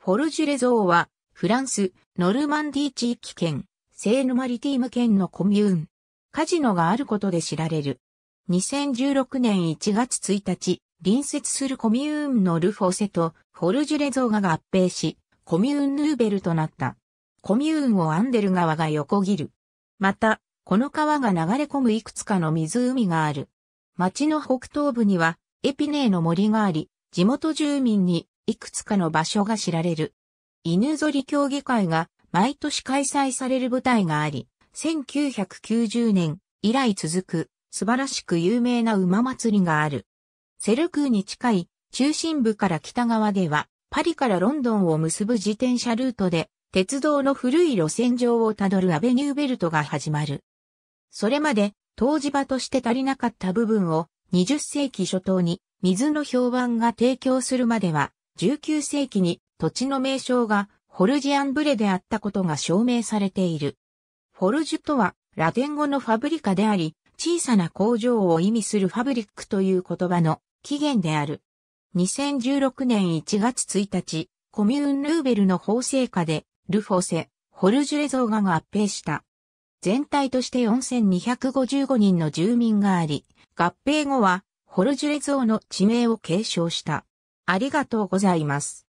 フォルジュレゾーは、フランス、ノルマンディ地域圏、セーヌマリティーム県のコミューン。カジノがあることで知られる。2016年1月1日、隣接するコミューンのルフォセとフォルジュレゾーが合併し、コミューンヌーベルとなった。コミューンをアンデル川が横切る。また、この川が流れ込むいくつかの湖がある。町の北東部には、エピネーの森があり、地元住民にいくつかの場所が知られる。犬ぞり競技会が毎年開催される舞台があり、1990年以来続く素晴らしく有名な馬祭りがある。セルクーに近い中心部から北側では、パリからロンドンを結ぶ自転車ルートで、鉄道の古い路線上をたどるアベニューベルトが始まる。それまで、湯治場として足りなかった部分を20世紀初頭に水の評判が提供するまでは19世紀に土地の名称がホルジアンブレであったことが証明されている。フォルジュとはラテン語のファブリカであり、小さな工場を意味するファブリックという言葉の起源である。2016年1月1日、コミューン・ルーベルの法制下で、ルフォセ、ホルジュレ像画が合併した。全体として4255人の住民があり、合併後は、ホルジュレ像の地名を継承した。ありがとうございます。